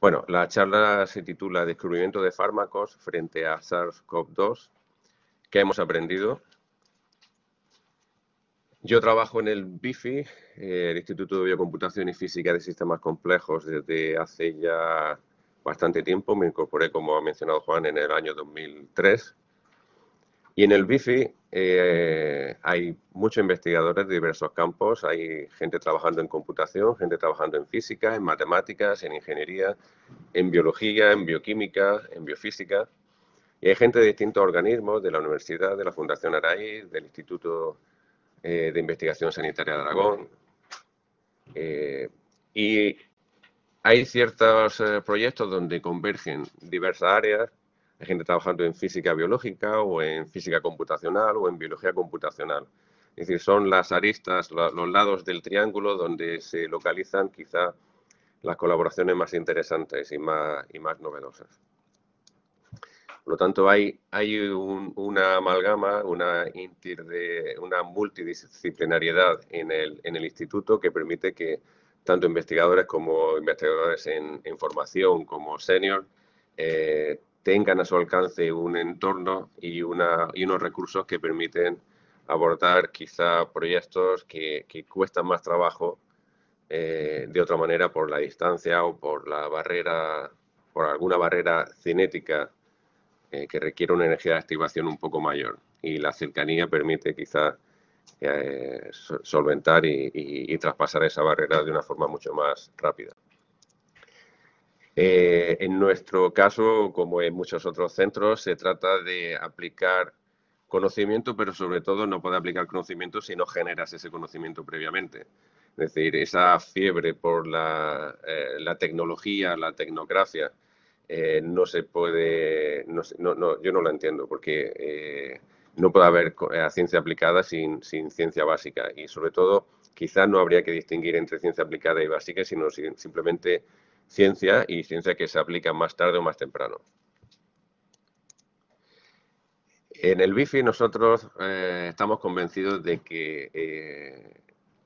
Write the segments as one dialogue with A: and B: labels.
A: Bueno, la charla se titula Descubrimiento de fármacos frente a SARS-CoV-2. ¿Qué hemos aprendido? Yo trabajo en el BIFI, eh, el Instituto de Biocomputación y Física de Sistemas Complejos, desde hace ya bastante tiempo. Me incorporé, como ha mencionado Juan, en el año 2003. Y en el BIFI eh, hay muchos investigadores de diversos campos, hay gente trabajando en computación, gente trabajando en física, en matemáticas, en ingeniería, en biología, en bioquímica, en biofísica. Y hay gente de distintos organismos, de la universidad, de la Fundación Aray, del Instituto eh, de Investigación Sanitaria de Aragón. Eh, y hay ciertos proyectos donde convergen diversas áreas hay gente trabajando en física biológica o en física computacional o en biología computacional. Es decir, son las aristas, los lados del triángulo donde se localizan quizá las colaboraciones más interesantes y más, y más novedosas. Por lo tanto, hay, hay una amalgama, una, una multidisciplinariedad en el, en el, instituto que permite que tanto investigadores como investigadores en, formación como senior eh, tengan a su alcance un entorno y, una, y unos recursos que permiten abordar quizá proyectos que, cuestan más trabajo eh, de otra manera por la distancia o por la barrera, por alguna barrera cinética eh, que requiere una energía de activación un poco mayor. Y la cercanía permite quizá eh, solventar y traspasar esa barrera de una forma mucho más rápida. Eh, en nuestro caso, como en muchos otros centros, se trata de aplicar conocimiento, pero sobre todo no puede aplicar conocimiento si no generas ese conocimiento previamente. Es decir, esa fiebre por la, eh, tecnología, la tecnocracia, eh, no se puede, yo no la entiendo, porque no puede haber ciencia aplicada sin, sin, ciencia básica. Y sobre todo, quizás no habría que distinguir entre ciencia aplicada y básica, sino simplemente ciencia y ciencia que se aplica más tarde o más temprano. En el BIFI nosotros eh, estamos convencidos de que eh,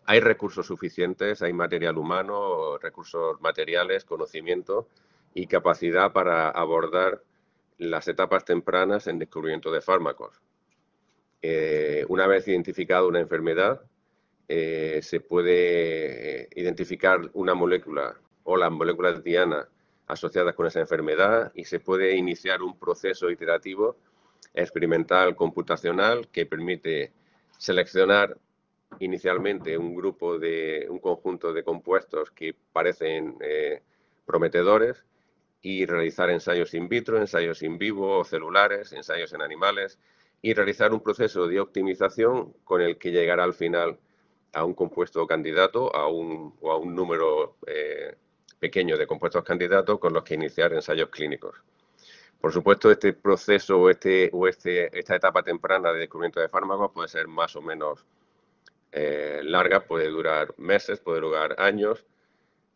A: hay recursos suficientes, hay material humano, recursos materiales, conocimiento y capacidad para abordar las etapas tempranas en descubrimiento de fármacos. Eh, una vez identificada una enfermedad, se puede identificar una molécula o las moléculas diana asociadas con esa enfermedad y se puede iniciar un proceso iterativo experimental computacional que permite seleccionar inicialmente un grupo de un conjunto de compuestos que parecen eh, prometedores y realizar ensayos in vitro, ensayos in vivo celulares, ensayos en animales y realizar un proceso de optimización con el que llegará al final a un compuesto candidato a un, o a un número eh, pequeño de compuestos candidatos con los que iniciar ensayos clínicos. Por supuesto, este proceso o, este, este esta etapa temprana de descubrimiento de fármacos puede ser más o menos eh, larga, puede durar meses, puede durar años.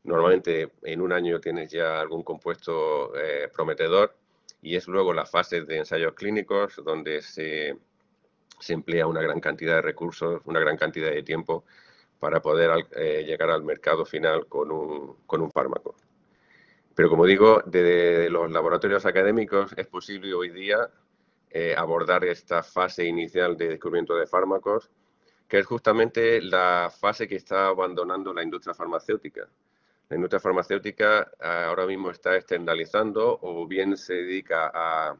A: Normalmente en un año tienes ya algún compuesto eh, prometedor y es luego la fase de ensayos clínicos donde se emplea una gran cantidad de recursos, una gran cantidad de tiempo para poder eh, llegar al mercado final con un, fármaco. Pero como digo, desde los laboratorios académicos es posible hoy día eh, abordar esta fase inicial de descubrimiento de fármacos, que es justamente la fase que está abandonando la industria farmacéutica. La industria farmacéutica ah, ahora mismo está externalizando o bien se dedica a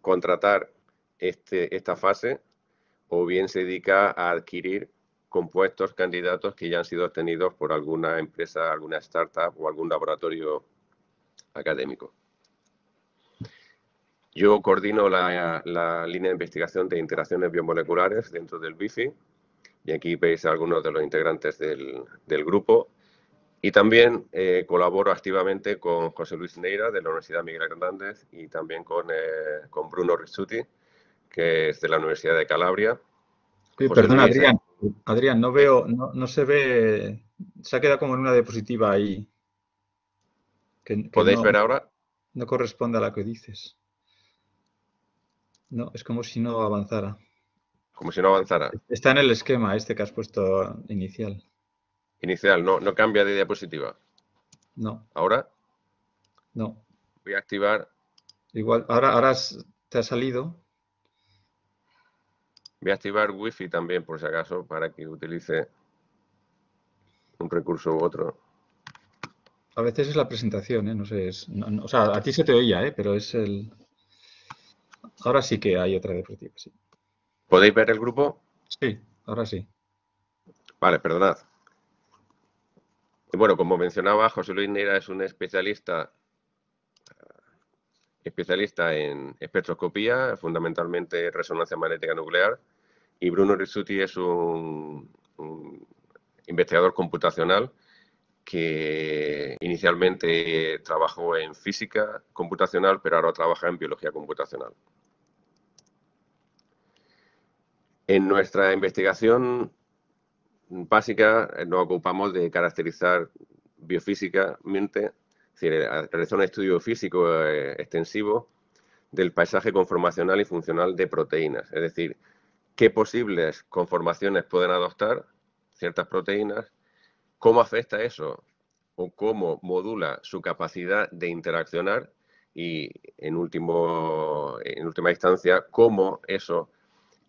A: contratar este, esta fase o bien se dedica a adquirir compuestos candidatos que ya han sido obtenidos por alguna empresa, alguna startup o algún laboratorio académico. Yo coordino la, línea de investigación de interacciones biomoleculares dentro del BIFI y aquí veis a algunos de los integrantes del, grupo. Y también eh, colaboro activamente con José Luis Neira de la Universidad Miguel Hernández y también con, eh, con Bruno Rizzuti, que es de la Universidad de Calabria, Adrián.
B: Adrián, no veo, no, se ve, se ha quedado como en una diapositiva ahí. ¿Podéis ver ahora? No corresponde a la que dices. No, es como si no avanzara.
A: Como si no avanzara. Está en el
B: esquema este que has puesto inicial.
A: Inicial, no, no cambia de diapositiva. No. ¿Ahora? No. Voy a activar.
B: Igual, ahora, ahora te ha salido.
A: Voy a activar Wi-Fi también, por si acaso, para que utilice un recurso u otro.
B: A veces es la presentación, ¿eh? No sé, es, o sea, a ti se te oía, ¿eh? Pero es el... Ahora sí que hay otra diapositiva, sí. ¿Podéis ver el grupo? Sí, ahora sí. Vale, perdonad.
A: Y bueno, como mencionaba, José Luis Neira es un especialista especialista en espectroscopía, fundamentalmente resonancia magnética nuclear, y Bruno Rizzuti es un, un investigador computacional que inicialmente trabajó en física computacional, pero ahora trabaja en biología computacional. En nuestra investigación básica nos ocupamos de caracterizar biofísicamente es realizó un estudio físico eh, extensivo del paisaje conformacional y funcional de proteínas, es decir, qué posibles conformaciones pueden adoptar ciertas proteínas, cómo afecta eso o cómo modula su capacidad de interaccionar y, en, última instancia, cómo eso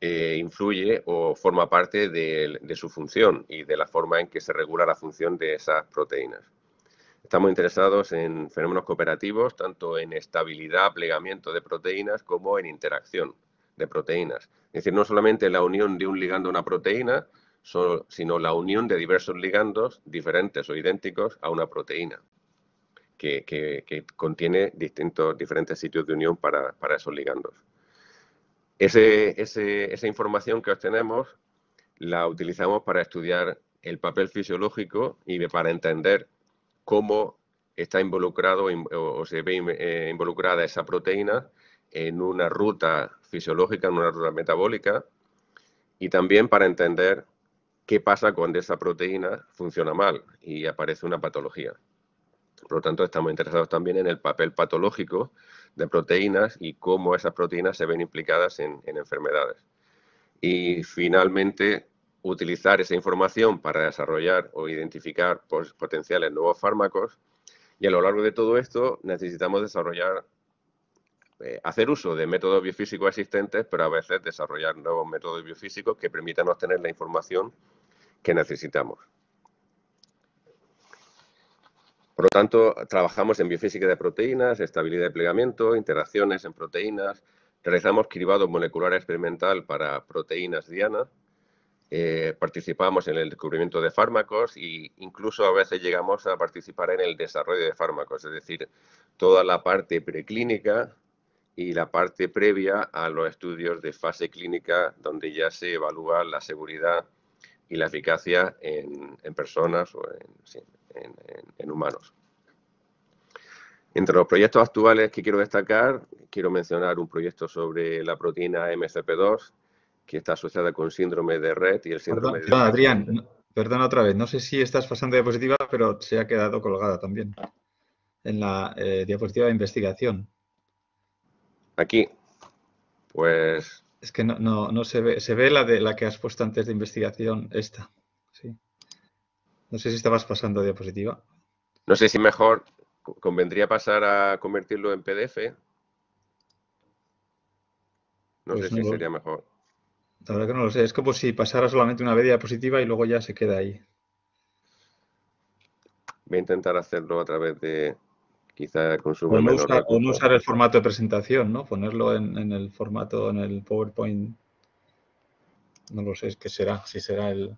A: eh, influye o forma parte de su función y de la forma en que se regula la función de esas proteínas. Estamos interesados en fenómenos cooperativos, tanto en estabilidad, plegamiento de proteínas, como en interacción de proteínas. Es decir, no solamente la unión de un ligando a una proteína, sino la unión de diversos ligandos diferentes o idénticos a una proteína, que, contiene distintos, diferentes sitios de unión para, esos ligandos. esa información que obtenemos la utilizamos para estudiar el papel fisiológico y para entender cómo está involucrado o se ve eh, involucrada esa proteína en una ruta fisiológica, en una ruta metabólica, y también para entender qué pasa cuando esa proteína funciona mal y aparece una patología. Por lo tanto, estamos interesados también en el papel patológico de proteínas y cómo esas proteínas se ven implicadas en, en enfermedades. Y finalmente, utilizar esa información para desarrollar o identificar potenciales nuevos fármacos. Y a lo largo de todo esto necesitamos desarrollar, eh, hacer uso de métodos biofísicos existentes, pero a veces desarrollar nuevos métodos biofísicos que permitan obtener la información que necesitamos. Por lo tanto, trabajamos en biofísica de proteínas, estabilidad de plegamiento, interacciones en proteínas, realizamos cribado molecular experimental para proteínas diana, eh, participamos en el descubrimiento de fármacos e incluso a veces llegamos a participar en el desarrollo de fármacos, es decir, toda la parte preclínica y la parte previa a los estudios de fase clínica donde ya se evalúa la seguridad y la eficacia en, personas o en, en humanos. Entre los proyectos actuales que quiero destacar, quiero mencionar un proyecto sobre la proteína MCP2, que está asociada con síndrome de red y el síndrome perdón, de...
B: Adrián, perdona otra vez, no sé si estás pasando diapositiva, pero se ha quedado colgada también en la eh, diapositiva de investigación. Aquí, pues... Es que no, no, se ve, se ve la de la que has puesto antes de investigación, esta, sí. No sé si estabas pasando diapositiva.
A: No sé si mejor convendría pasar a convertirlo en PDF. No pues sé si sería mejor.
B: La verdad que no lo sé. Es como si pasara solamente una media diapositiva y luego ya se queda ahí.
A: Voy a intentar hacerlo a través de quizá con su no, usar, o usar el formato de
B: presentación, ¿no? Ponerlo en, en, el formato, en el PowerPoint. No lo sé, es será, si será el.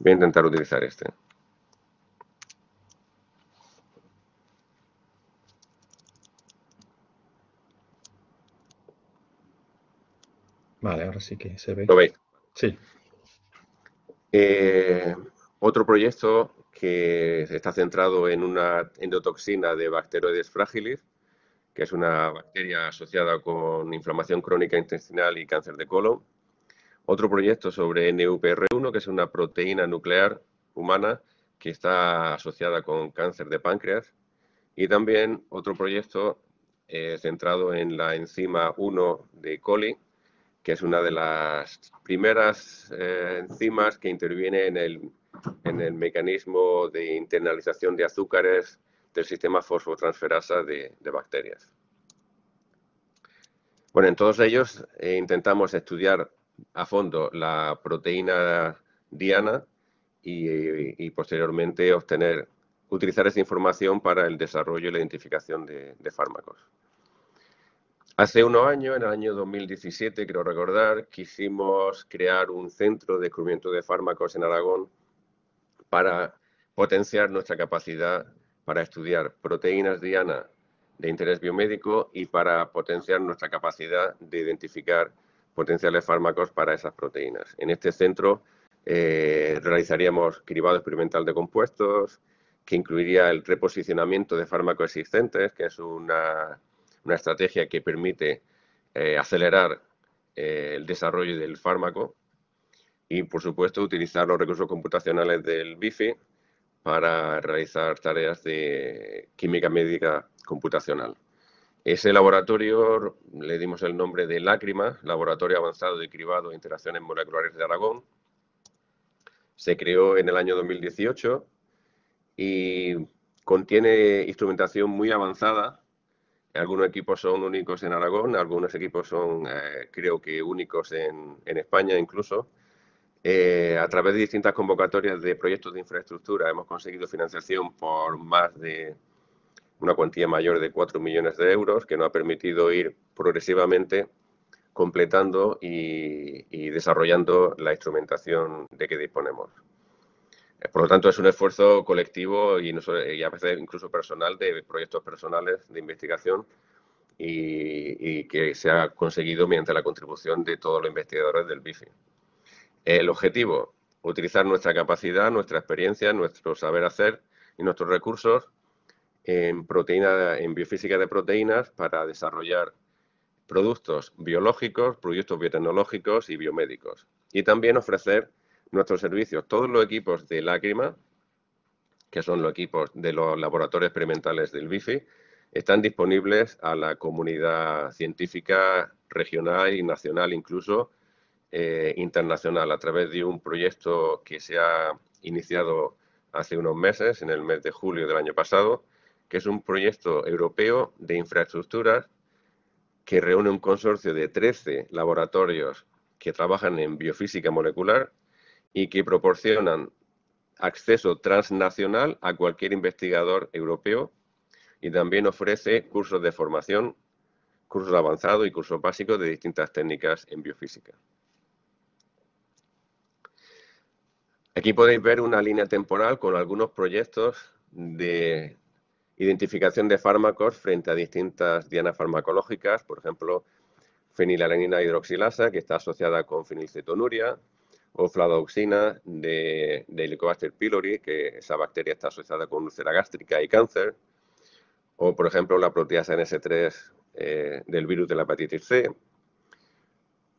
A: Voy a intentar utilizar este.
B: Vale, ahora sí que se ve. ¿Lo veis? Sí.
A: Eh, otro proyecto que está centrado en una endotoxina de Bacteroides fragilis, que es una bacteria asociada con inflamación crónica intestinal y cáncer de colon. Otro proyecto sobre NUPR1, que es una proteína nuclear humana que está asociada con cáncer de páncreas. Y también otro proyecto eh, centrado en la enzima 1 de coli, que es una de las primeras eh, enzimas que interviene en el, mecanismo de internalización de azúcares del sistema fosfotransferasa de, bacterias. Bueno, en todos ellos eh, intentamos estudiar a fondo la proteína diana y, posteriormente obtener, utilizar esa información para el desarrollo y la identificación de fármacos. Hace unos años, en el año 2017, creo recordar, quisimos crear un centro de descubrimiento de fármacos en Aragón para potenciar nuestra capacidad para estudiar proteínas diana de interés biomédico y para potenciar nuestra capacidad de identificar potenciales fármacos para esas proteínas. En este centro eh, realizaríamos cribado experimental de compuestos, que incluiría el reposicionamiento de fármacos existentes, que es una una estrategia que permite eh, acelerar eh, el desarrollo del fármaco y, por supuesto, utilizar los recursos computacionales del BIFI para realizar tareas de química médica computacional. Ese laboratorio le dimos el nombre de LACRIMA, Laboratorio Avanzado de Cribado e Interacciones Moleculares de Aragón. Se creó en el año 2018 y contiene instrumentación muy avanzada algunos equipos son únicos en Aragón, algunos equipos son, eh, creo que, únicos en, España incluso. Eh, a través de distintas convocatorias de proyectos de infraestructura hemos conseguido financiación por más de una cuantía mayor de 4 millones de euros, que nos ha permitido ir progresivamente completando y desarrollando la instrumentación de que disponemos. Eh, por lo tanto, es un esfuerzo colectivo y, a veces incluso personal de proyectos personales de investigación y, que se ha conseguido mediante la contribución de todos los investigadores del BIFI. El objetivo, utilizar nuestra capacidad, nuestra experiencia, nuestro saber hacer y nuestros recursos en, proteína, en biofísica de proteínas para desarrollar productos biológicos, proyectos biotecnológicos y biomédicos. Y también ofrecer nuestros servicios todos los equipos de lágrima, que son los equipos de los laboratorios experimentales del BIFI, están disponibles a la comunidad científica regional y nacional, incluso eh, internacional, a través de un proyecto que se ha iniciado hace unos meses, en el mes de julio del año pasado, que es un proyecto europeo de infraestructuras que reúne un consorcio de 13 laboratorios que trabajan en biofísica molecular y que proporcionan acceso transnacional a cualquier investigador europeo y también ofrece cursos de formación, cursos avanzados y cursos básicos de distintas técnicas en biofísica. Aquí podéis ver una línea temporal con algunos proyectos de identificación de fármacos frente a distintas dianas farmacológicas, por ejemplo, fenilalanina hidroxilasa, que está asociada con fenilcetonuria, o fladoxina de, de Helicobacter pylori, que esa bacteria está asociada con úlcera gástrica y cáncer, o por ejemplo la proteasa NS3 eh, del virus de la hepatitis C,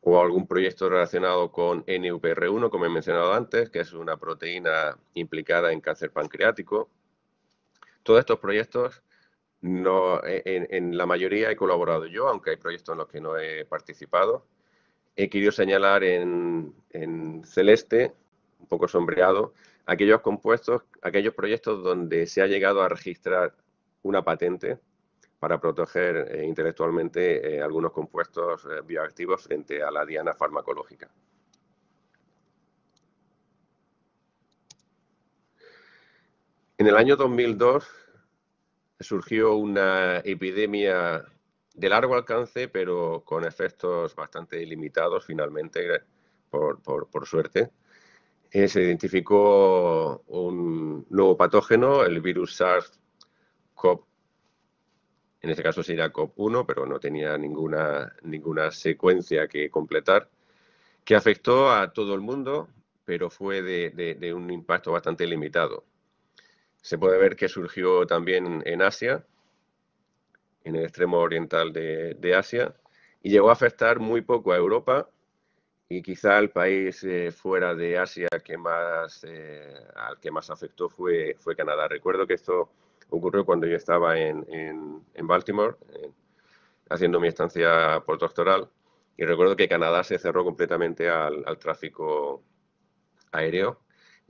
A: o algún proyecto relacionado con NUPR1, como he mencionado antes, que es una proteína implicada en cáncer pancreático. Todos estos proyectos, no, en la mayoría he colaborado yo, aunque hay proyectos en los que no he participado he querido señalar en, celeste, un poco sombreado, aquellos compuestos, aquellos proyectos donde se ha llegado a registrar una patente para proteger eh, intelectualmente eh, algunos compuestos eh, bioactivos frente a la diana farmacológica. En el año 2002 surgió una epidemia de largo alcance, pero con efectos bastante limitados finalmente, por, suerte. Eh, se identificó un nuevo patógeno, el virus SARS-CoV. En este caso sería COP1, pero no tenía ninguna, ninguna secuencia que completar, que afectó a todo el mundo, pero fue de un impacto bastante limitado. Se puede ver que surgió también en Asia, en el extremo oriental de, Asia, y llegó a afectar muy poco a Europa y quizá el país eh, fuera de Asia que más, eh, al que más afectó fue, fue Canadá. Recuerdo que esto ocurrió cuando yo estaba en, Baltimore eh, haciendo mi estancia postdoctoral y recuerdo que Canadá se cerró completamente al, tráfico aéreo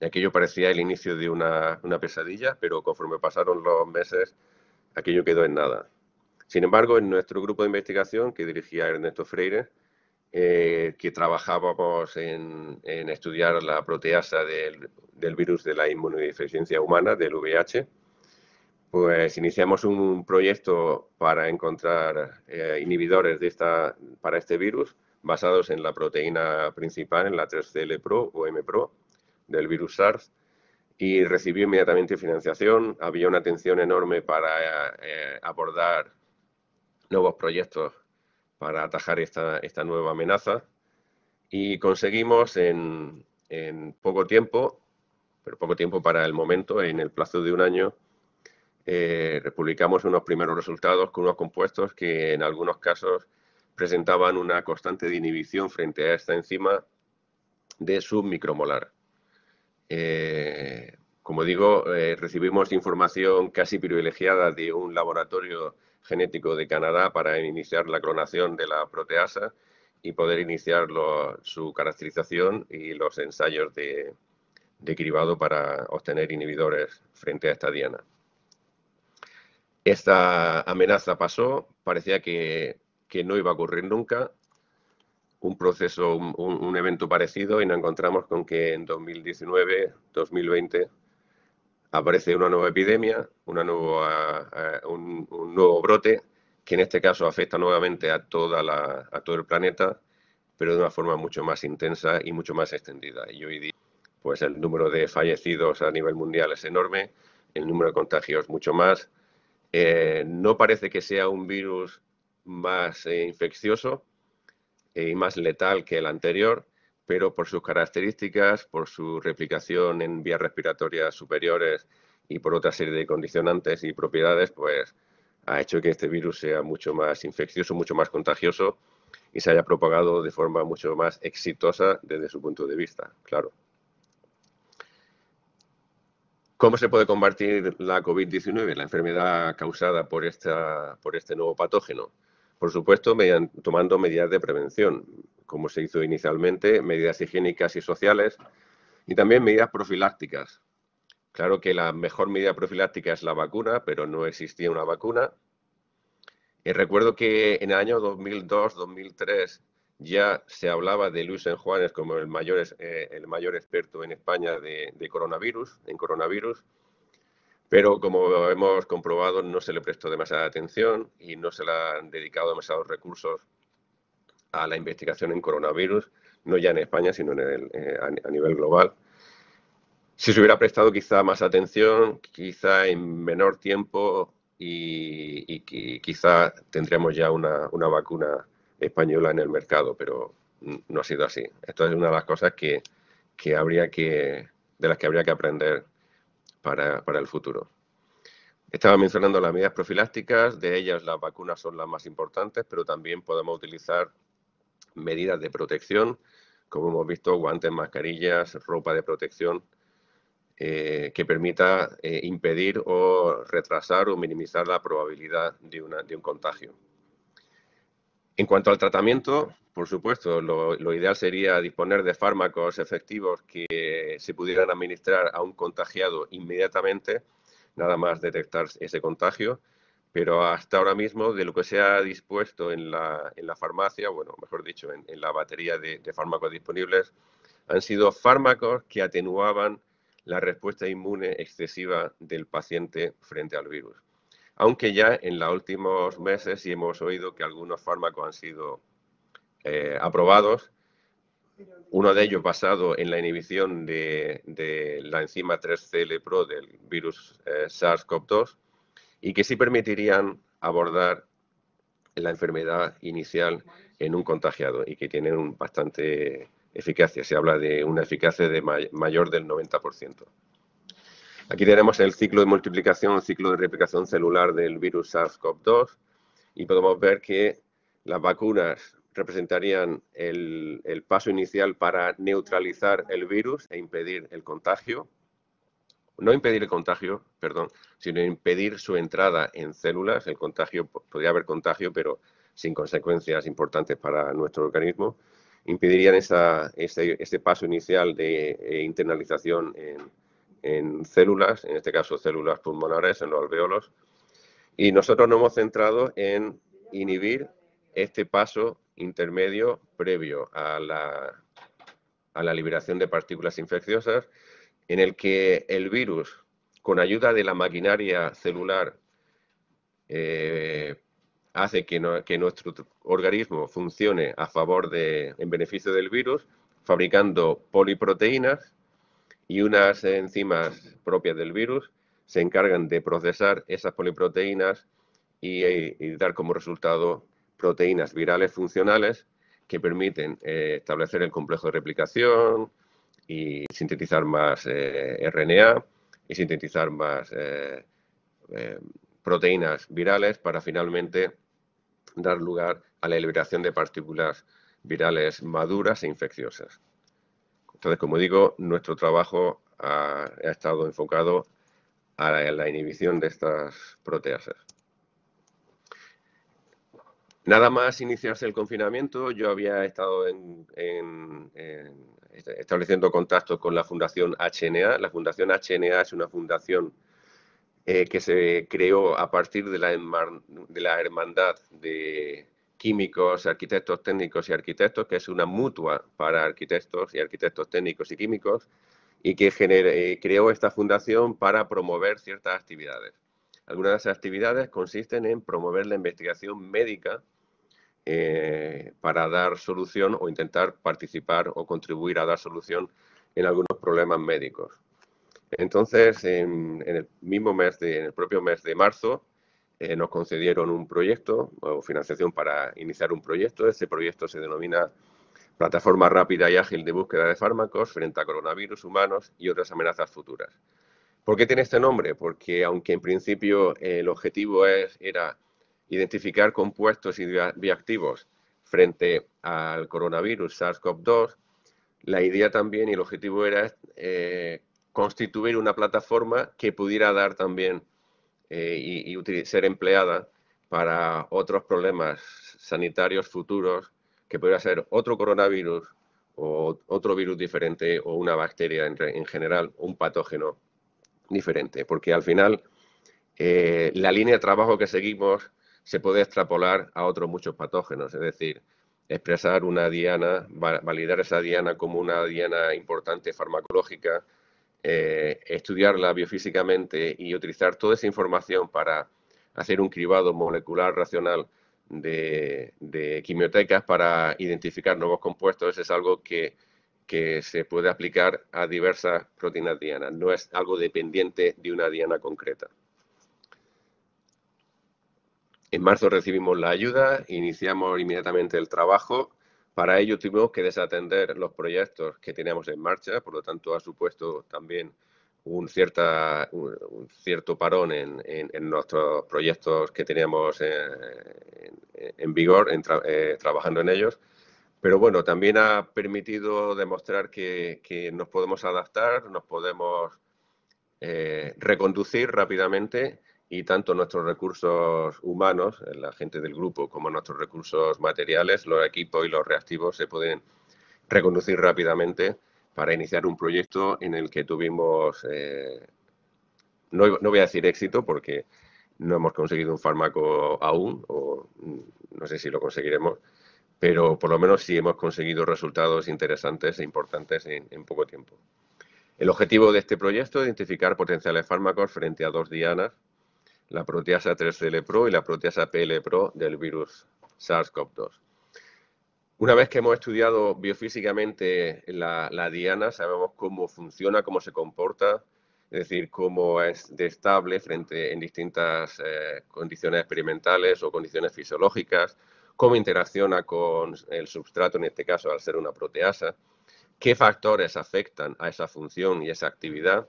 A: y aquello parecía el inicio de una pesadilla, pero conforme pasaron los meses aquello quedó en nada. Sin embargo, en nuestro grupo de investigación que dirigía Ernesto Freire, eh, que trabajábamos en, estudiar la proteasa del, virus de la inmunodeficiencia humana, del VIH, pues iniciamos un proyecto para encontrar eh, inhibidores de esta, para este virus basados en la proteína principal, en la 3CL-PRO o M-PRO del virus SARS, y recibió inmediatamente financiación. Había una atención enorme para eh, abordar nuevos proyectos para atajar esta, nueva amenaza y conseguimos en, poco tiempo, pero poco tiempo para el momento, en el plazo de un año, eh, publicamos unos primeros resultados con unos compuestos que en algunos casos presentaban una constante de inhibición frente a esta enzima de submicromolar. Eh, como digo, eh, recibimos información casi privilegiada de un laboratorio genético de Canadá para iniciar la clonación de la proteasa y poder iniciar su caracterización y los ensayos de, de cribado para obtener inhibidores frente a esta diana. Esta amenaza pasó, parecía que, no iba a ocurrir nunca, un proceso, un, un, evento parecido y nos encontramos con que en 2019, 2020 aparece una nueva epidemia, eh, un, nuevo brote, que en este caso afecta nuevamente a, todo el planeta, pero de una forma mucho más intensa y mucho más extendida. Y hoy día, pues el número de fallecidos a nivel mundial es enorme, el número de contagios mucho más. Eh, no parece que sea un virus más eh, infeccioso y más letal que el anterior, pero por sus características, por su replicación en vías respiratorias superiores y por otra serie de condicionantes y propiedades, pues ha hecho que este virus sea mucho más infeccioso, mucho más contagioso y se haya propagado de forma mucho más exitosa desde su punto de vista, claro. ¿Cómo se puede combatir la COVID-19, la enfermedad causada por, esta, por este nuevo patógeno? Por supuesto, tomando medidas de prevención como se hizo inicialmente, medidas higiénicas y sociales y también medidas profilácticas. Claro que la mejor medida profiláctica es la vacuna, pero no existía una vacuna. Y recuerdo que en el año 2002-2003 ya se hablaba de Luis en Juanes como el mayor, eh, el mayor experto en España de, de coronavirus, en coronavirus pero como hemos comprobado no se le prestó demasiada atención y no se le han dedicado demasiados recursos a la investigación en coronavirus, no ya en España, sino en eh, a, nivel global. Si se hubiera prestado quizá más atención, quizá en menor tiempo y, quizá tendríamos ya una, vacuna española en el mercado, pero no ha sido así. Esto es una de las cosas que, habría que, de las que habría que aprender para, para el futuro. Estaba mencionando las medidas profilácticas, de ellas las vacunas son las más importantes, pero también podemos utilizar medidas de protección, como hemos visto, guantes, mascarillas, ropa de protección, eh, que permita eh, impedir o retrasar o minimizar la probabilidad de, un contagio. En cuanto al tratamiento, por supuesto, lo ideal sería disponer de fármacos efectivos que se pudieran administrar a un contagiado inmediatamente, nada más detectar ese contagio pero hasta ahora mismo de lo que se ha dispuesto en la, farmacia, bueno, mejor dicho, en, en la batería de, fármacos disponibles, han sido fármacos que atenuaban la respuesta inmune excesiva del paciente frente al virus. Aunque ya en los últimos meses hemos oído que algunos fármacos han sido eh, aprobados, uno de ellos basado en la inhibición de, de la enzima 3CL-PRO del virus eh, SARS-CoV-2, y que sí permitirían abordar la enfermedad inicial en un contagiado y que tienen bastante eficacia. Se habla de una eficacia de mayor del 90%. Aquí tenemos el ciclo de multiplicación, el ciclo de replicación celular del virus SARS-CoV-2 y podemos ver que las vacunas representarían el, paso inicial para neutralizar el virus e impedir el contagio no impedir el contagio, perdón, sino impedir su entrada en células. El contagio, podría haber contagio, pero sin consecuencias importantes para nuestro organismo. Impedirían ese, este, este, paso inicial de eh, internalización en, células, en este caso células pulmonares, en los alveolos. Y nosotros nos hemos centrado en inhibir este paso intermedio previo a la liberación de partículas infecciosas en el que el virus, con ayuda de la maquinaria celular, eh, hace que, nuestro organismo funcione a favor de, en beneficio del virus, fabricando poliproteínas y unas enzimas propias del virus se encargan de procesar esas poliproteínas y, eh, dar como resultado proteínas virales funcionales que permiten eh, establecer el complejo de replicación, y sintetizar más eh, RNA y sintetizar más eh, eh, proteínas virales para finalmente dar lugar a la liberación de partículas virales maduras e infecciosas. Entonces, como digo, nuestro trabajo ha, estado enfocado a la inhibición de estas proteasas. Nada más iniciarse el confinamiento, yo había estado estableciendo contactos con la Fundación HNA. La Fundación HNA es una fundación eh, que se creó a partir de la, hermandad de químicos, arquitectos técnicos y arquitectos, que es una mutua para arquitectos y arquitectos técnicos y químicos, y que eh, creó esta fundación para promover ciertas actividades. Algunas de esas actividades consisten en promover la investigación médica eh, para dar solución o intentar participar o contribuir a dar solución en algunos problemas médicos. Entonces, en, el mismo mes, en el propio mes de marzo, eh, nos concedieron un proyecto o financiación para iniciar un proyecto. Ese proyecto se denomina Plataforma Rápida y Ágil de Búsqueda de Fármacos frente a coronavirus humanos y otras amenazas futuras. ¿Por qué tiene este nombre? Porque aunque en principio el objetivo era identificar compuestos y bioactivos frente al coronavirus SARS-CoV-2, la idea también y el objetivo era eh, constituir una plataforma que pudiera dar también eh, y, ser empleada para otros problemas sanitarios futuros, que pudiera ser otro coronavirus o otro virus diferente o una bacteria en, general, un patógeno diferente. Porque al final eh, la línea de trabajo que seguimos se puede extrapolar a otros muchos patógenos, es decir, expresar una diana, validar esa diana como una diana importante farmacológica, eh, estudiarla biofísicamente y utilizar toda esa información para hacer un cribado molecular racional de, quimiotecas para identificar nuevos compuestos es algo que, que se puede aplicar a diversas proteínas dianas, no es algo dependiente de una diana concreta. En marzo recibimos la ayuda, iniciamos inmediatamente el trabajo. Para ello tuvimos que desatender los proyectos que teníamos en marcha, por lo tanto ha supuesto también un, cierto parón en, nuestros proyectos que teníamos eh, en, vigor, eh, trabajando en ellos. Pero bueno, también ha permitido demostrar que, nos podemos adaptar, nos podemos eh, reconducir rápidamente y tanto nuestros recursos humanos, la gente del grupo, como nuestros recursos materiales, los equipos y los reactivos se pueden reconducir rápidamente para iniciar un proyecto en el que tuvimos, eh, no, voy a decir éxito porque no hemos conseguido un fármaco aún, o mm, no sé si lo conseguiremos, pero por lo menos sí hemos conseguido resultados interesantes e importantes en poco tiempo. El objetivo de este proyecto es identificar potenciales fármacos frente a dos dianas la proteasa 3CL-Pro y la proteasa PL-Pro del virus SARS-CoV-2. Una vez que hemos estudiado biofísicamente la, diana, sabemos cómo funciona, cómo se comporta, es decir, cómo es estable frente en distintas eh, condiciones experimentales o condiciones fisiológicas, cómo interacciona con el substrato, en este caso al ser una proteasa, qué factores afectan a esa función y esa actividad,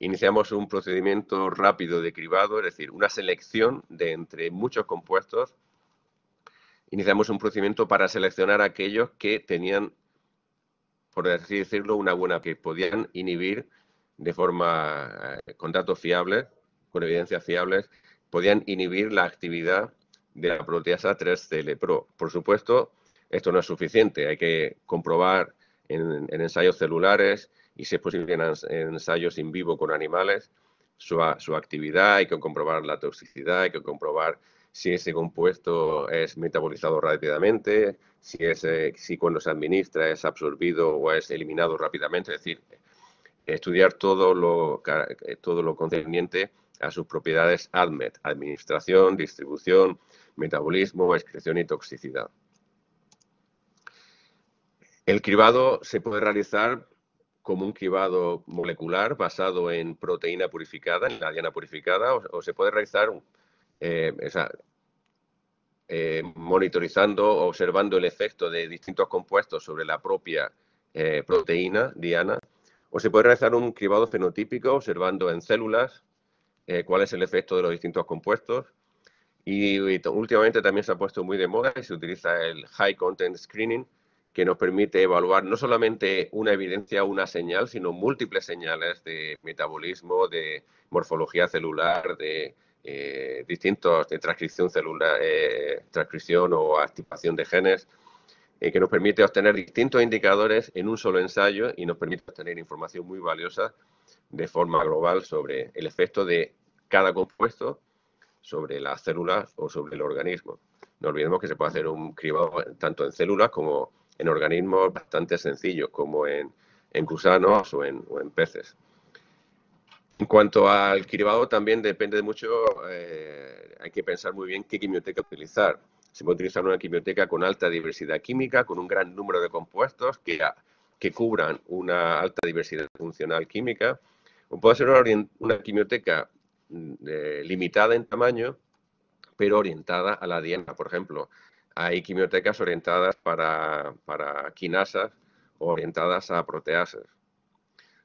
A: iniciamos un procedimiento rápido de cribado, es decir, una selección de entre muchos compuestos. Iniciamos un procedimiento para seleccionar aquellos que tenían, por así decirlo, una buena, que podían inhibir de forma, eh, con datos fiables, con evidencias fiables, podían inhibir la actividad de la proteasa 3CL-PRO. Por supuesto, esto no es suficiente, hay que comprobar en ensayos celulares y si es posible en ensayos in vivo con animales, su, actividad, hay que comprobar la toxicidad, hay que comprobar si ese compuesto es metabolizado rápidamente, si, es, eh, si cuando se administra es absorbido o es eliminado rápidamente, es decir, estudiar todo lo, eh, todo lo concerniente a sus propiedades ADMET, administración, distribución, metabolismo, excreción y toxicidad. El cribado se puede realizar como un cribado molecular basado en proteína purificada, en la diana purificada, o, se puede realizar eh, eh, monitorizando, observando el efecto de distintos compuestos sobre la propia eh, proteína diana, o se puede realizar un cribado fenotípico observando en células eh, cuál es el efecto de los distintos compuestos. y últimamente también se ha puesto muy de moda y se utiliza el High Content Screening, que nos permite evaluar no solamente una evidencia, una señal, sino múltiples señales de metabolismo, de morfología celular, de eh, distintos, de transcripción celular, eh, transcripción o activación de genes, eh, que nos permite obtener distintos indicadores en un solo ensayo y nos permite obtener información muy valiosa de forma global sobre el efecto de cada compuesto sobre las células o sobre el organismo. No olvidemos que se puede hacer un cribado tanto en células como en organismos bastante sencillos, como en, gusanos o en, peces. En cuanto al cribado, también depende mucho, eh, hay que pensar muy bien qué quimioteca utilizar. Se puede utilizar una quimioteca con alta diversidad química, con un gran número de compuestos que, cubran una alta diversidad funcional química, o puede ser una, quimioteca mm, eh, limitada en tamaño, pero orientada a la dieta, Por ejemplo, hay quimiotecas orientadas para, quinasas o orientadas a proteasas.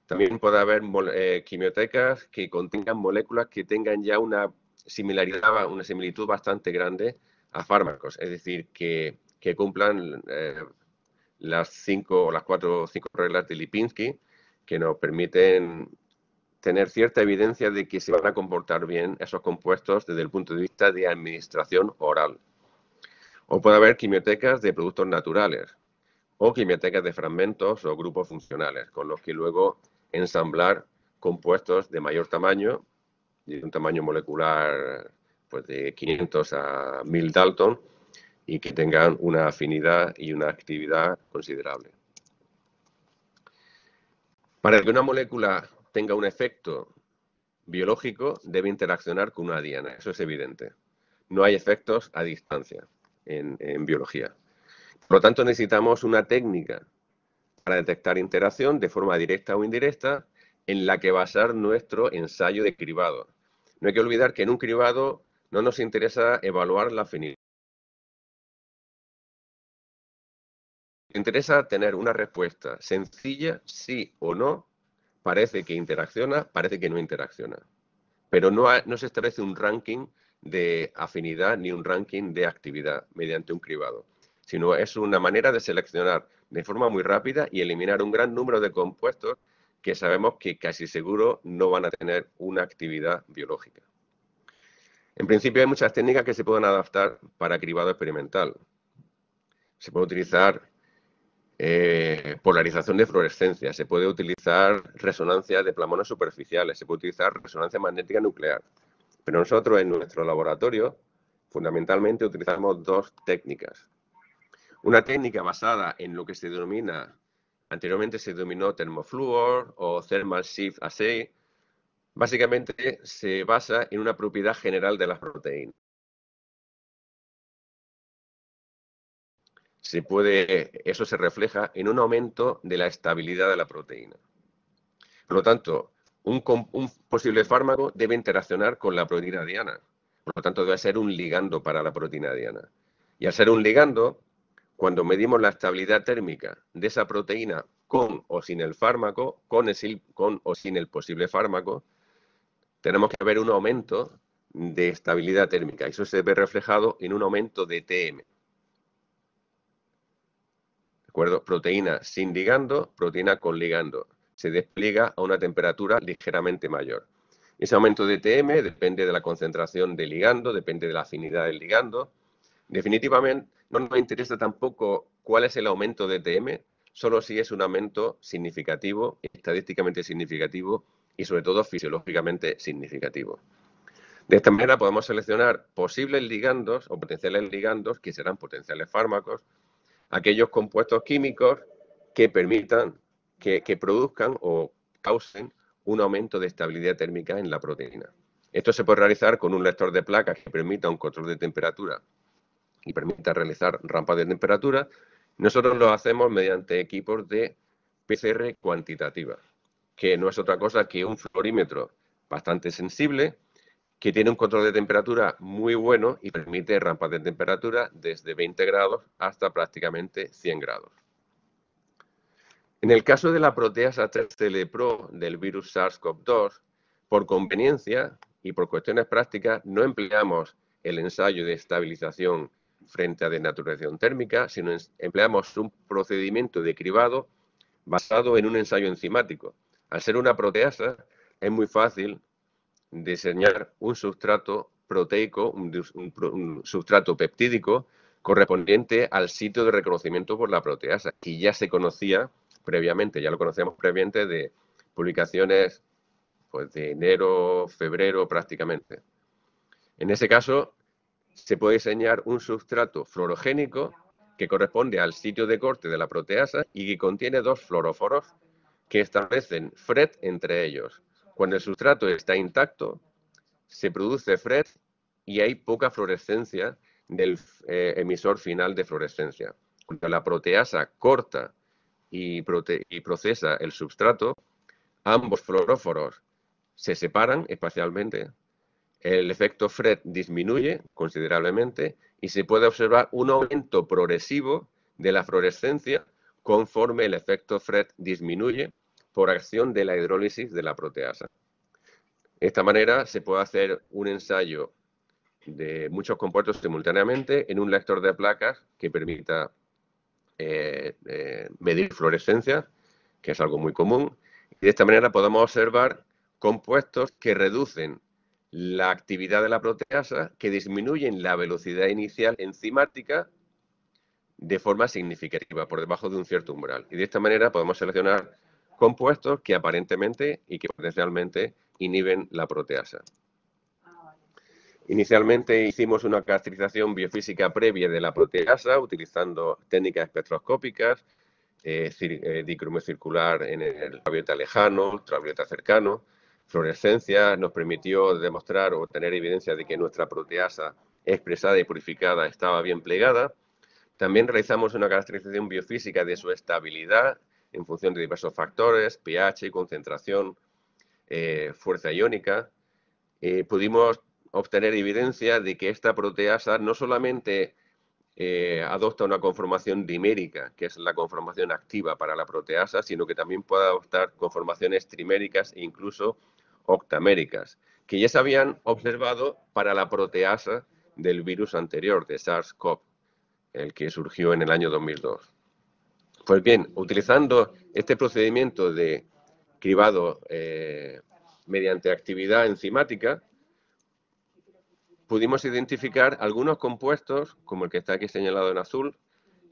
A: También puede haber eh, quimiotecas que contengan moléculas que tengan ya una similaridad, una similitud bastante grande a fármacos, es decir, que, cumplan eh, las cinco o las cuatro o cinco reglas de Lipinski que nos permiten tener cierta evidencia de que se van a comportar bien esos compuestos desde el punto de vista de administración oral. O puede haber quimiotecas de productos naturales o quimiotecas de fragmentos o grupos funcionales, con los que luego ensamblar compuestos de mayor tamaño, de un tamaño molecular pues, de 500 a 1000 Dalton, y que tengan una afinidad y una actividad considerable. Para que una molécula tenga un efecto biológico, debe interaccionar con una diana, eso es evidente. No hay efectos a distancia en, biología. Por lo tanto, necesitamos una técnica para detectar interacción de forma directa o indirecta en la que basar nuestro ensayo de cribado. No hay que olvidar que en un cribado no nos interesa evaluar la afinidad. interesa tener una respuesta sencilla, sí o no, parece que interacciona, parece que no interacciona. Pero no se establece un ranking de afinidad ni un ranking de actividad mediante un cribado, sino es una manera de seleccionar de forma muy rápida y eliminar un gran número de compuestos que sabemos que casi seguro no van a tener una actividad biológica. En principio hay muchas técnicas que se pueden adaptar para cribado experimental. Se puede utilizar eh, polarización de fluorescencia, se puede utilizar resonancia de plamonas superficiales, se puede utilizar resonancia magnética nuclear. Pero nosotros en nuestro laboratorio fundamentalmente utilizamos dos técnicas. Una técnica basada en lo que se denomina, anteriormente se denominó termofluor o thermal shift assay, básicamente se basa en una propiedad general de las proteínas. Se puede, eso se refleja en un aumento de la estabilidad de la proteína. Por lo tanto, un, posible fármaco debe interaccionar con la proteína diana. Por lo tanto, debe ser un ligando para la proteína diana. Y al ser un ligando, cuando medimos la estabilidad térmica de esa proteína con o sin el fármaco, con, con o sin el posible fármaco, tenemos que ver un aumento de estabilidad térmica. Eso se ve reflejado en un aumento de TM. ¿De acuerdo? Proteína sin ligando, proteína con ligando se despliega a una temperatura ligeramente mayor. Ese aumento de TM depende de la concentración del ligando, depende de la afinidad del ligando. Definitivamente, no nos interesa tampoco cuál es el aumento de TM, solo si es un aumento significativo, estadísticamente significativo y sobre todo fisiológicamente significativo. De esta manera podemos seleccionar posibles ligandos o potenciales ligandos que serán potenciales fármacos, aquellos compuestos químicos que permitan que, produzcan o causen un aumento de estabilidad térmica en la proteína. Esto se puede realizar con un lector de placas que permita un control de temperatura y permita realizar rampas de temperatura. Nosotros lo hacemos mediante equipos de PCR cuantitativa, que no es otra cosa que un fluorímetro bastante sensible que tiene un control de temperatura muy bueno y permite rampas de temperatura desde 20 grados hasta prácticamente 100 grados. En el caso de la proteasa 3 pro del virus SARS-CoV-2, por conveniencia y por cuestiones prácticas, no empleamos el ensayo de estabilización frente a denaturación térmica, sino empleamos un procedimiento de cribado basado en un ensayo enzimático. Al ser una proteasa, es muy fácil diseñar un sustrato proteico, un, sustrato peptídico correspondiente al sitio de reconocimiento por la proteasa, que ya se conocía previamente, ya lo conocíamos previamente, de publicaciones pues, de enero, febrero prácticamente. En ese caso, se puede diseñar un sustrato fluorogénico que corresponde al sitio de corte de la proteasa y que contiene dos fluoróforos que establecen FRED entre ellos. Cuando el sustrato está intacto, se produce FRED y hay poca fluorescencia del eh, emisor final de fluorescencia. Cuando la proteasa corta y, procesa el substrato, ambos fluoróforos se separan espacialmente, el efecto FRED disminuye considerablemente y se puede observar un aumento progresivo de la fluorescencia conforme el efecto FRED disminuye por acción de la hidrólisis de la proteasa. De esta manera se puede hacer un ensayo de muchos compuestos simultáneamente en un lector de placas que permita eh, eh, medir fluorescencia, que es algo muy común, y de esta manera podemos observar compuestos que reducen la actividad de la proteasa, que disminuyen la velocidad inicial enzimática de forma significativa, por debajo de un cierto umbral. Y de esta manera podemos seleccionar compuestos que aparentemente y que potencialmente inhiben la proteasa. Inicialmente hicimos una caracterización biofísica previa de la proteasa utilizando técnicas espectroscópicas, eh, eh circular en el ultravioleta lejano, ultravioleta cercano, fluorescencia, nos permitió demostrar o tener evidencia de que nuestra proteasa expresada y purificada estaba bien plegada. También realizamos una caracterización biofísica de su estabilidad en función de diversos factores, pH, concentración, eh, fuerza iónica. Eh, pudimos obtener evidencia de que esta proteasa no solamente eh, adopta una conformación dimérica, que es la conformación activa para la proteasa, sino que también puede adoptar conformaciones triméricas e incluso octaméricas, que ya se habían observado para la proteasa del virus anterior, de SARS-CoV, el que surgió en el año 2002. Pues bien, utilizando este procedimiento de cribado eh, mediante actividad enzimática, pudimos identificar algunos compuestos, como el que está aquí señalado en azul,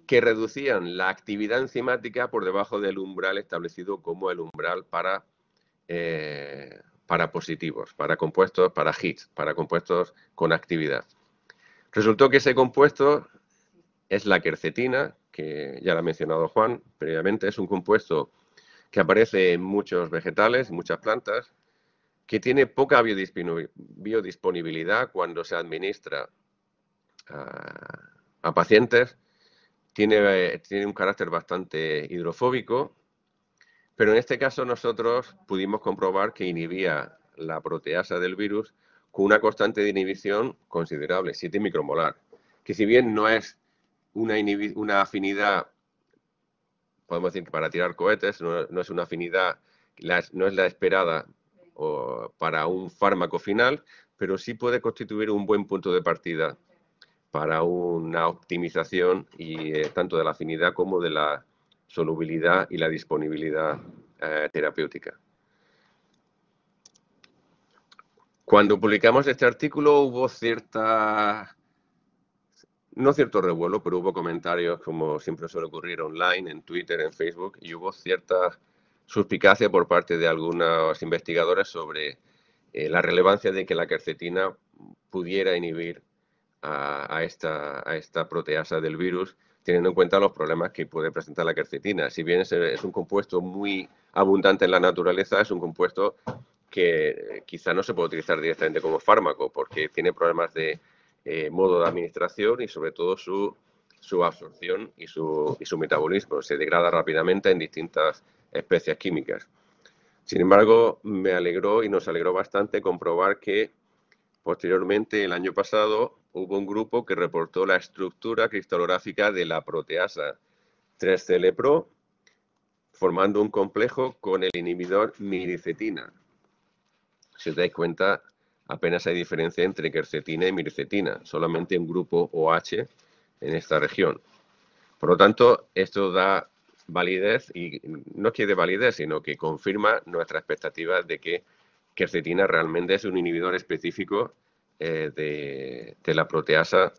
A: que reducían la actividad enzimática por debajo del umbral establecido como el umbral para, eh, para positivos, para compuestos, para hits, para compuestos con actividad. Resultó que ese compuesto es la quercetina, que ya la ha mencionado Juan previamente, es un compuesto que aparece en muchos vegetales, muchas plantas, que tiene poca biodisponibilidad cuando se administra a, pacientes, tiene, tiene un carácter bastante hidrofóbico, pero en este caso nosotros pudimos comprobar que inhibía la proteasa del virus con una constante de inhibición considerable, 7 micromolar, que si bien no es una, afinidad, podemos decir que para tirar cohetes, no, es una afinidad, no es la esperada para un fármaco final, pero sí puede constituir un buen punto de partida para una optimización y, eh, tanto de la afinidad como de la solubilidad y la disponibilidad eh, terapéutica. Cuando publicamos este artículo hubo cierta, no cierto revuelo, pero hubo comentarios como siempre suele ocurrir online, en Twitter, en Facebook, y hubo cierta suspicacia por parte de algunas investigadoras sobre eh, la relevancia de que la quercetina pudiera inhibir a, esta, proteasa del virus, teniendo en cuenta los problemas que puede presentar la quercetina. Si bien es, un compuesto muy abundante en la naturaleza, es un compuesto que eh, quizá no se puede utilizar directamente como fármaco, porque tiene problemas de eh, modo de administración y sobre todo su, absorción y su metabolismo. Se degrada rápidamente en distintas especies químicas. Sin embargo, me alegró y nos alegró bastante comprobar que posteriormente, el año pasado, hubo un grupo que reportó la estructura cristalográfica de la proteasa 3 clepro formando un complejo con el inhibidor miricetina. Si os dais cuenta, apenas hay diferencia entre quercetina y miricetina, solamente un grupo OH en esta región. Por lo tanto, esto da validez y no es que de validez, sino que confirma nuestra expectativa de que quercetina realmente es un inhibidor específico eh, de, la proteasa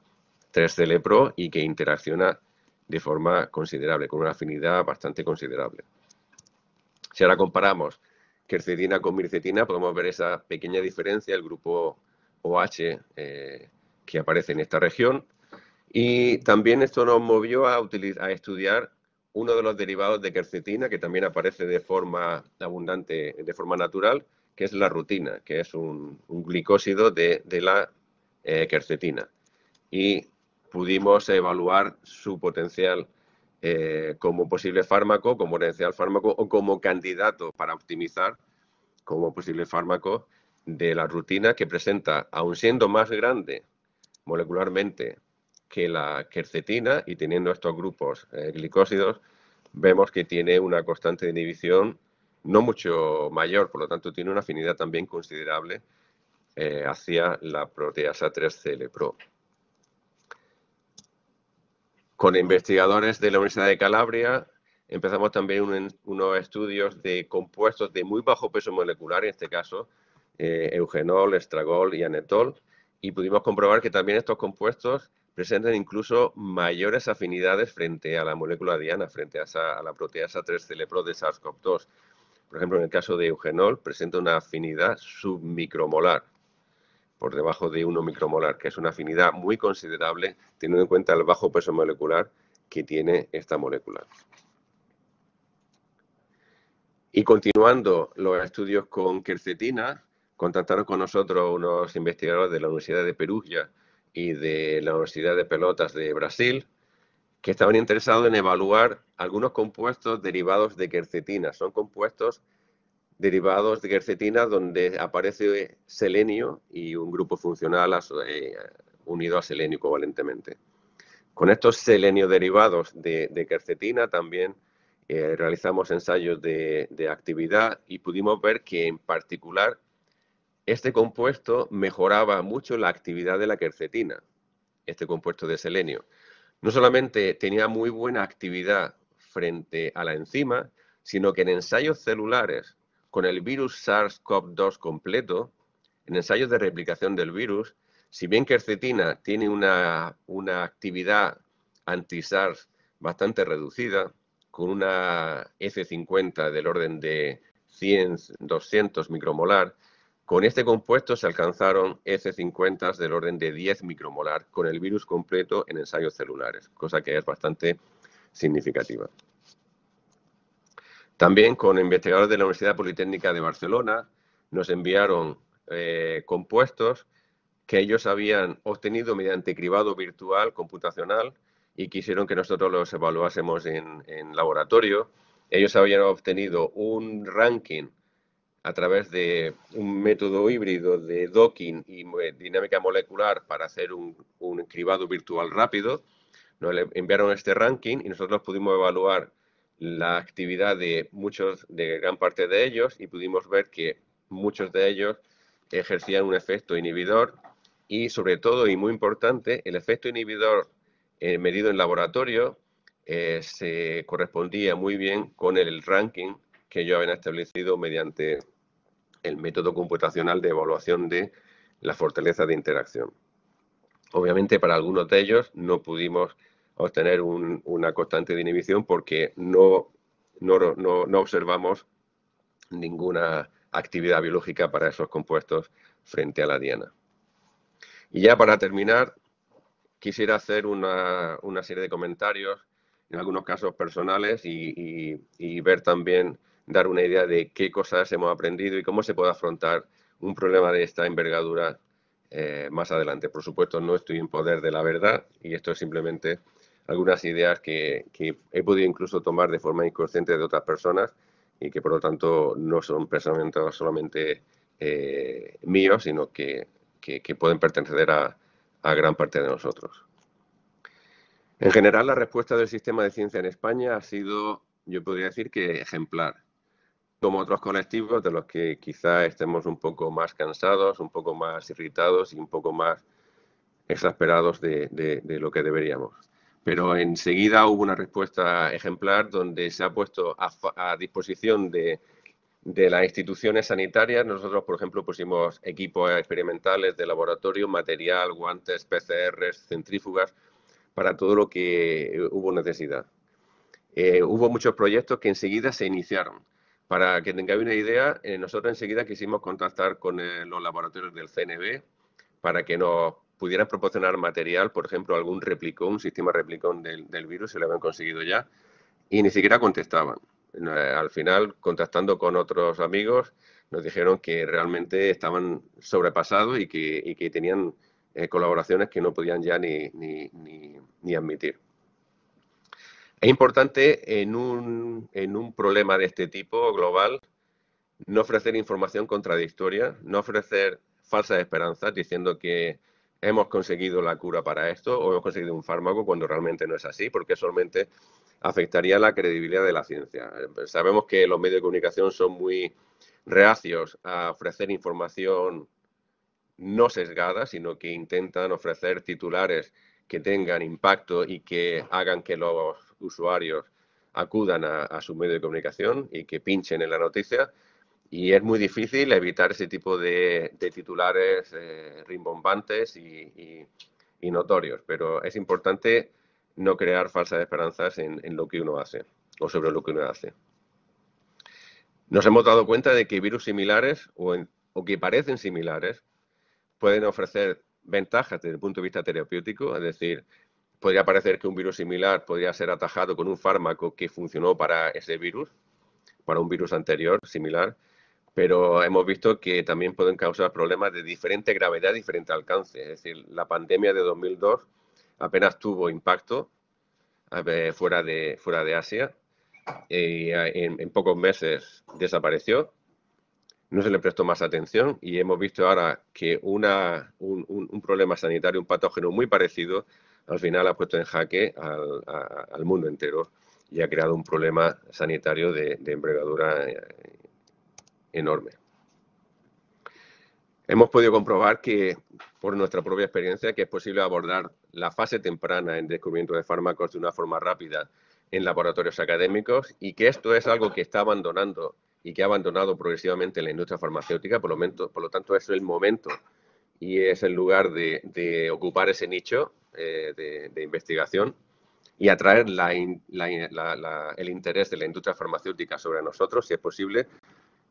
A: 3-celepro y que interacciona de forma considerable, con una afinidad bastante considerable. Si ahora comparamos quercetina con mircetina, podemos ver esa pequeña diferencia, el grupo OH que aparece en esta región. Y también esto nos movió a, a estudiar uno de los derivados de quercetina que también aparece de forma abundante, de forma natural, que es la rutina, que es un, glicósido de, la eh, quercetina. Y pudimos evaluar su potencial eh, como posible fármaco, como potencial fármaco o como candidato para optimizar como posible fármaco de la rutina que presenta, aun siendo más grande molecularmente que la quercetina y teniendo estos grupos eh, glicósidos, vemos que tiene una constante de inhibición no mucho mayor, por lo tanto tiene una afinidad también considerable eh, hacia la proteasa 3CL-PRO. Con investigadores de la Universidad de Calabria empezamos también unos estudios de compuestos de muy bajo peso molecular, en este caso eh, eugenol, estragol y anetol, y pudimos comprobar que también estos compuestos presentan incluso mayores afinidades frente a la molécula diana, frente a, la proteasa 3-celepro de SARS-CoV-2. Por ejemplo, en el caso de eugenol, presenta una afinidad submicromolar, por debajo de 1 micromolar, que es una afinidad muy considerable, teniendo en cuenta el bajo peso molecular que tiene esta molécula. Y continuando los estudios con quercetina, contactaron con nosotros unos investigadores de la Universidad de Perugia, y de la Universidad de Pelotas de Brasil, que estaban interesados en evaluar algunos compuestos derivados de quercetina. Son compuestos derivados de quercetina donde aparece selenio y un grupo funcional eh, unido a selenio covalentemente. Con estos selenio derivados de, quercetina también eh, realizamos ensayos de, de actividad y pudimos ver que en particular este compuesto mejoraba mucho la actividad de la quercetina, este compuesto de selenio. No solamente tenía muy buena actividad frente a la enzima, sino que en ensayos celulares con el virus SARS-CoV-2 completo, en ensayos de replicación del virus, si bien quercetina tiene una, una actividad anti-SARS bastante reducida, con una F50 del orden de 100, 200 micromolar, con este compuesto se alcanzaron S50 del orden de 10 micromolar con el virus completo en ensayos celulares, cosa que es bastante significativa. También con investigadores de la Universidad Politécnica de Barcelona nos enviaron eh, compuestos que ellos habían obtenido mediante cribado virtual computacional y quisieron que nosotros los evaluásemos en, en laboratorio. Ellos habían obtenido un ranking a través de un método híbrido de docking y eh, dinámica molecular para hacer un, cribado virtual rápido. Nos enviaron este ranking y nosotros pudimos evaluar la actividad de muchos, de gran parte de ellos y pudimos ver que muchos de ellos ejercían un efecto inhibidor y sobre todo y muy importante, el efecto inhibidor eh, medido en laboratorio eh, se correspondía muy bien con el ranking que yo habían establecido mediante el método computacional de evaluación de la fortaleza de interacción. Obviamente para algunos de ellos no pudimos obtener una constante de inhibición porque no, observamos ninguna actividad biológica para esos compuestos frente a la diana. Y ya para terminar, quisiera hacer una, serie de comentarios, en algunos casos personales, y ver también dar una idea de qué cosas hemos aprendido y cómo se puede afrontar un problema de esta envergadura eh, más adelante. Por supuesto, no estoy en poder de la verdad y esto es simplemente algunas ideas que, he podido incluso tomar de forma inconsciente de otras personas y que por lo tanto no son pensamientos solamente eh, míos, sino que, pueden pertenecer a gran parte de nosotros. En general, la respuesta del sistema de ciencia en España ha sido, yo podría decir que ejemplar como otros colectivos de los que quizá estemos un poco más cansados, un poco más irritados y un poco más exasperados de, lo que deberíamos. Pero enseguida hubo una respuesta ejemplar donde se ha puesto a, disposición de, las instituciones sanitarias. Nosotros, por ejemplo, pusimos equipos experimentales de laboratorio, material, guantes, PCRs, centrífugas, para todo lo que hubo necesidad. Eh, hubo muchos proyectos que enseguida se iniciaron para que tengáis una idea, eh, nosotros enseguida quisimos contactar con eh, los laboratorios del CNB para que nos pudieran proporcionar material, por ejemplo, algún replicón, un sistema replicón del, virus, se lo habían conseguido ya, y ni siquiera contestaban. Eh, al final, contactando con otros amigos, nos dijeron que realmente estaban sobrepasados y que, tenían colaboraciones que no podían ya ni admitir. Es importante en un, problema de este tipo global no ofrecer información contradictoria, no ofrecer falsas esperanzas diciendo que hemos conseguido la cura para esto o hemos conseguido un fármaco cuando realmente no es así, porque solamente afectaría la credibilidad de la ciencia. Sabemos que los medios de comunicación son muy reacios a ofrecer información no sesgada, sino que intentan ofrecer titulares que tengan impacto y que hagan que los usuarios acudan a, su medio de comunicación y que pinchen en la noticia. Y es muy difícil evitar ese tipo de, titulares eh, rimbombantes y, notorios, pero es importante no crear falsas esperanzas en, lo que uno hace o sobre lo que uno hace. Nos hemos dado cuenta de que virus similares o que parecen similares pueden ofrecer ventajas desde el punto de vista terapéutico, es decir, podría parecer que un virus similar podría ser atajado con un fármaco que funcionó para ese virus, para un virus anterior similar, pero hemos visto que también pueden causar problemas de diferente gravedad, diferente alcance. Es decir, la pandemia de 2002 apenas tuvo impacto fuera de, fuera de Asia y eh, en, pocos meses desapareció. No se le prestó más atención y hemos visto ahora que una, un problema sanitario, un patógeno muy parecido, al final ha puesto en jaque al, mundo entero y ha creado un problema sanitario de, de envergadura eh, enorme. Hemos podido comprobar que, por nuestra propia experiencia, que es posible abordar la fase temprana en descubrimiento de fármacos de una forma rápida en laboratorios académicos y que esto es algo que está abandonando y que ha abandonado progresivamente la industria farmacéutica, por lo, por tanto es el momento y es el lugar de, de ocupar ese nicho eh, de, investigación y atraer el interés de la industria farmacéutica sobre nosotros, si es posible,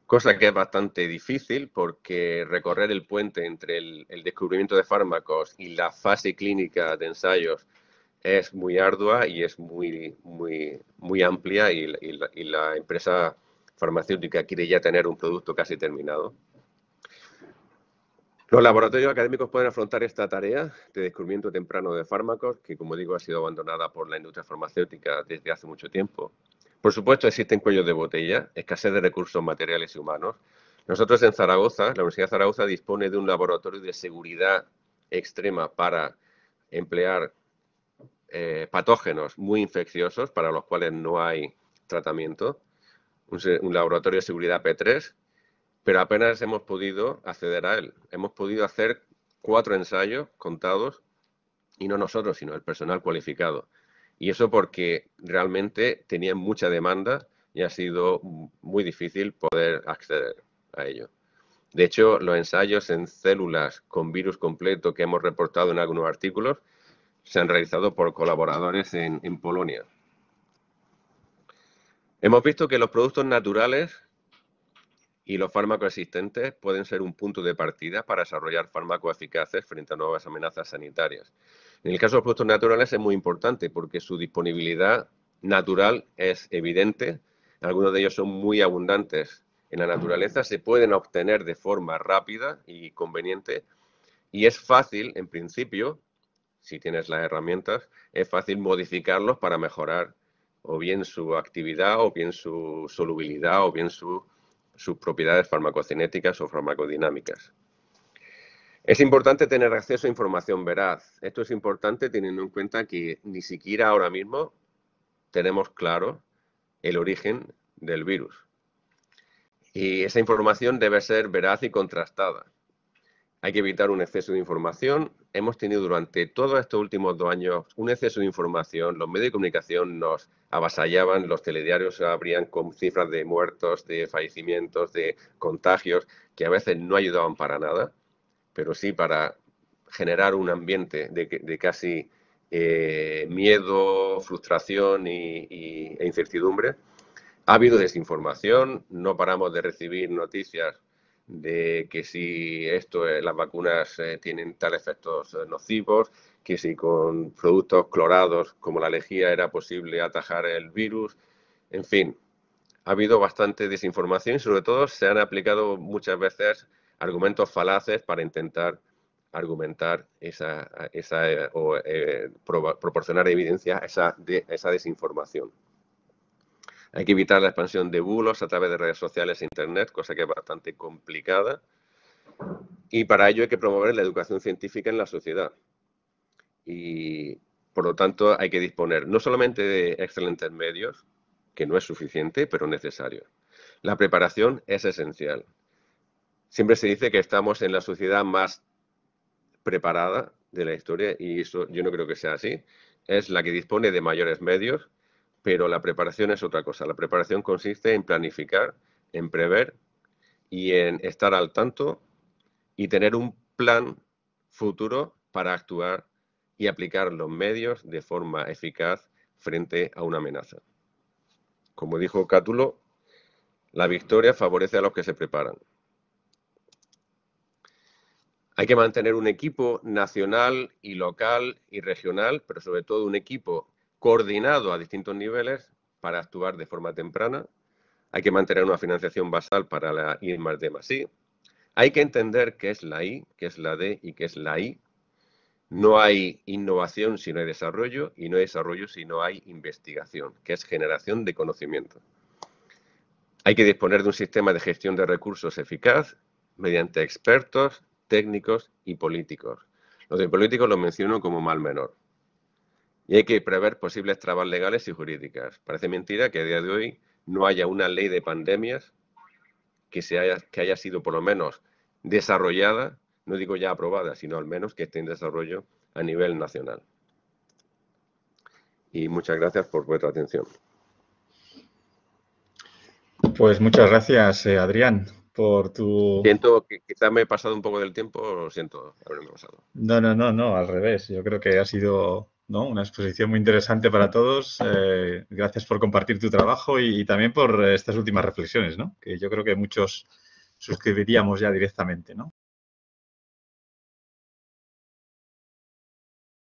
A: cosa que es bastante difícil porque recorrer el puente entre el, descubrimiento de fármacos y la fase clínica de ensayos es muy ardua y es muy, muy, amplia y la empresa farmacéutica quiere ya tener un producto casi terminado.
B: Los laboratorios
A: académicos pueden afrontar esta tarea de descubrimiento temprano de fármacos, que como digo ha sido abandonada por la industria farmacéutica desde hace mucho tiempo. Por supuesto, existen cuellos de botella, escasez de recursos materiales y humanos. Nosotros en Zaragoza, la Universidad de Zaragoza dispone de un laboratorio de seguridad extrema para emplear eh, patógenos muy infecciosos para los cuales no hay tratamiento. Un, un laboratorio de seguridad P3 pero apenas hemos podido acceder a él. Hemos podido hacer cuatro ensayos contados, y no nosotros, sino el personal cualificado. Y eso porque realmente tenían mucha demanda y ha sido muy difícil poder acceder a ello. De hecho, los ensayos en células con virus completo que hemos reportado en algunos artículos se han realizado por colaboradores en, en Polonia. Hemos visto que los productos naturales y los fármacos existentes pueden ser un punto de partida para desarrollar fármacos eficaces frente a nuevas amenazas sanitarias. En el caso de los productos naturales es muy importante porque su disponibilidad natural es evidente, algunos de ellos son muy abundantes en la naturaleza, se pueden obtener de forma rápida y conveniente y es fácil, en principio, si tienes las herramientas, es fácil modificarlos para mejorar o bien su actividad o bien su solubilidad o bien su sus propiedades farmacocinéticas o farmacodinámicas. Es importante tener acceso a información veraz. Esto es importante teniendo en cuenta que ni siquiera ahora mismo tenemos claro el origen del virus. Y esa información debe ser veraz y contrastada. Hay que evitar un exceso de información. Hemos tenido durante todos estos últimos dos años un exceso de información. Los medios de comunicación nos avasallaban, los telediarios abrían con cifras de muertos, de fallecimientos, de contagios, que a veces no ayudaban para nada, pero sí para generar un ambiente de, casi eh, miedo, frustración y, e incertidumbre. Ha habido desinformación, no paramos de recibir noticias de que si esto, eh, las vacunas eh, tienen tal efectos eh, nocivos, que si con productos clorados como la lejía era posible atajar el virus, en fin, ha habido bastante desinformación y sobre todo se han aplicado muchas veces argumentos falaces para intentar argumentar esa, esa o proporcionar evidencia a esa, de, esa desinformación. Hay que evitar la expansión de bulos a través de redes sociales e Internet, cosa que es bastante complicada. Y para ello hay que promover la educación científica en la sociedad. Y por lo tanto hay que disponer no solamente de excelentes medios, que no es suficiente, pero necesario. La preparación es esencial. Siempre se dice que estamos en la sociedad más preparada de la historia y eso yo no creo que sea así. Es la que dispone de mayores medios pero la preparación es otra cosa. La preparación consiste en planificar, en prever y en estar al tanto y tener un plan futuro para actuar y aplicar los medios de forma eficaz frente a una amenaza. Como dijo Cátulo, la victoria favorece a los que se preparan. Hay que mantener un equipo nacional y local y regional, pero sobre todo un equipo coordinado a distintos niveles para actuar de forma temprana. Hay que mantener una financiación basal para la I más D más I. Hay que entender qué es la I, qué es la D y qué es la I. No hay innovación si no hay desarrollo y no hay desarrollo si no hay investigación, que es generación de conocimiento. Hay que disponer de un sistema de gestión de recursos eficaz mediante expertos, técnicos y políticos. Los de políticos los menciono como mal menor. Y hay que prever posibles trabas legales y jurídicas. Parece mentira que a día de hoy no haya una ley de pandemias que, se haya, que haya sido por lo menos desarrollada, no digo ya aprobada, sino al menos que esté en desarrollo a nivel nacional. Y muchas gracias por vuestra atención.
B: Pues muchas gracias, eh, Adrián, por tu...
A: Siento que quizá me he pasado un poco del tiempo, lo siento haberme pasado.
B: No, no, no, no, al revés. Yo creo que ha sido ¿no? Una exposición muy interesante para todos. Eh, gracias por compartir tu trabajo y, también por eh, estas últimas reflexiones, ¿no? Que yo creo que muchos suscribiríamos ya directamente, ¿no?